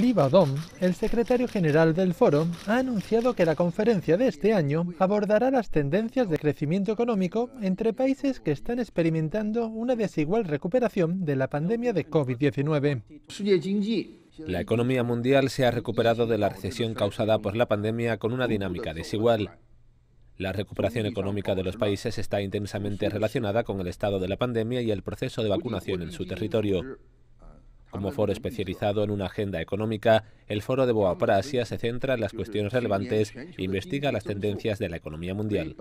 Lee el secretario general del foro, ha anunciado que la conferencia de este año abordará las tendencias de crecimiento económico entre países que están experimentando una desigual recuperación de la pandemia de COVID-19. La economía mundial se ha recuperado de la recesión causada por la pandemia con una dinámica desigual. La recuperación económica de los países está intensamente relacionada con el estado de la pandemia y el proceso de vacunación en su territorio. Como foro especializado en una agenda económica, el Foro de Boa para Asia se centra en las cuestiones relevantes e investiga las tendencias de la economía mundial.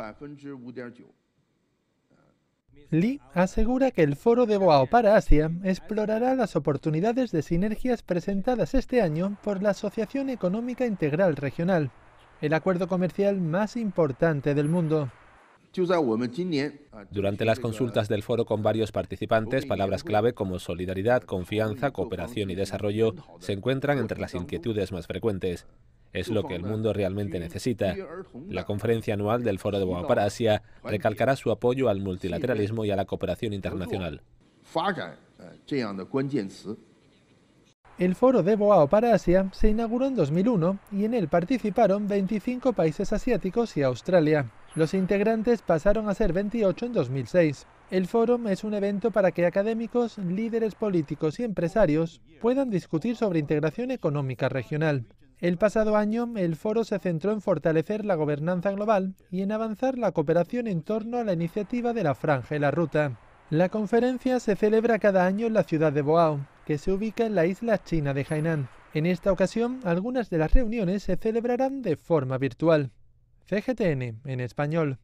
Lee asegura que el Foro de Boao para Asia explorará las oportunidades de sinergias presentadas este año por la Asociación Económica Integral Regional, el acuerdo comercial más importante del mundo. Durante las consultas del foro con varios participantes, palabras clave como solidaridad, confianza, cooperación y desarrollo se encuentran entre las inquietudes más frecuentes. Es lo que el mundo realmente necesita. La conferencia anual del Foro de Boa para Asia recalcará su apoyo al multilateralismo y a la cooperación internacional. El Foro de Boao para Asia se inauguró en 2001 y en él participaron 25 países asiáticos y Australia. Los integrantes pasaron a ser 28 en 2006. El foro es un evento para que académicos, líderes políticos y empresarios puedan discutir sobre integración económica regional. El pasado año, el foro se centró en fortalecer la gobernanza global y en avanzar la cooperación en torno a la iniciativa de la Franja y la Ruta. La conferencia se celebra cada año en la ciudad de Boao, que se ubica en la isla china de Hainan. En esta ocasión, algunas de las reuniones se celebrarán de forma virtual. CGTN en español.